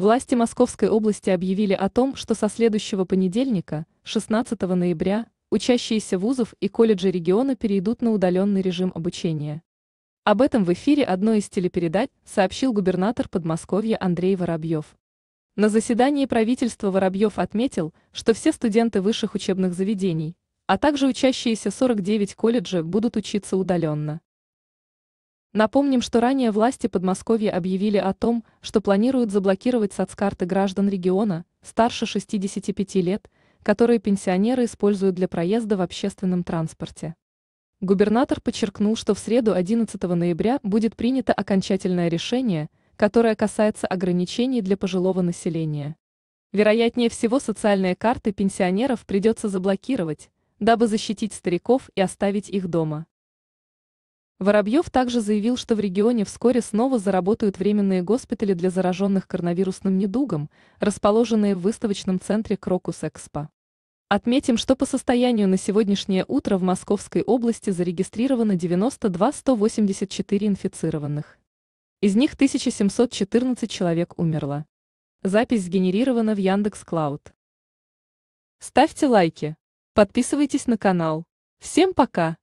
Власти Московской области объявили о том, что со следующего понедельника, 16 ноября, учащиеся вузов и колледжи региона перейдут на удаленный режим обучения. Об этом в эфире одной из телепередач сообщил губернатор Подмосковья Андрей Воробьев. На заседании правительства Воробьев отметил, что все студенты высших учебных заведений, а также учащиеся 49 колледжей будут учиться удаленно. Напомним, что ранее власти Подмосковья объявили о том, что планируют заблокировать соцкарты граждан региона старше 65 лет, которые пенсионеры используют для проезда в общественном транспорте. Губернатор подчеркнул, что в среду 11 ноября будет принято окончательное решение, которое касается ограничений для пожилого населения. Вероятнее всего, социальные карты пенсионеров придется заблокировать, дабы защитить стариков и оставить их дома. Воробьев также заявил, что в регионе вскоре снова заработают временные госпитали для зараженных коронавирусным недугом, расположенные в выставочном центре Крокус Экспо. Отметим, что по состоянию на сегодняшнее утро в Московской области зарегистрировано 92 184 инфицированных. Из них 1714 человек умерло. Запись сгенерирована в Яндекс Клауд. Ставьте лайки. Подписывайтесь на канал. Всем пока!